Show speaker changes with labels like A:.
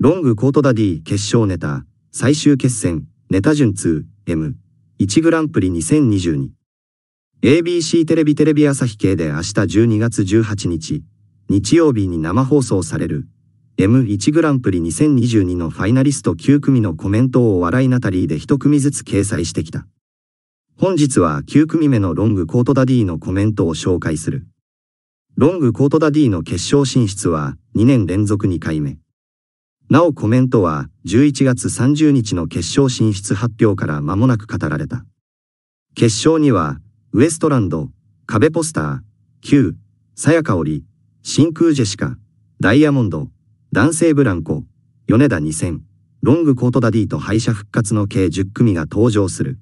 A: ロングコートダディ決勝ネタ、最終決戦、ネタ順 2M1 グランプリ 2022ABC テレビテレビ朝日系で明日12月18日、日曜日に生放送される M1 グランプリ2022のファイナリスト9組のコメントを笑いナタリーで1組ずつ掲載してきた。本日は9組目のロングコートダディのコメントを紹介する。ロングコートダディの決勝進出は2年連続2回目。なおコメントは11月30日の決勝進出発表から間もなく語られた。決勝には、ウエストランド、壁ポスター、Q、さやかおり、真空ジェシカ、ダイヤモンド、男性ブランコ、米田2000、ロングコートダディと敗者復活の計10組が登場す
B: る。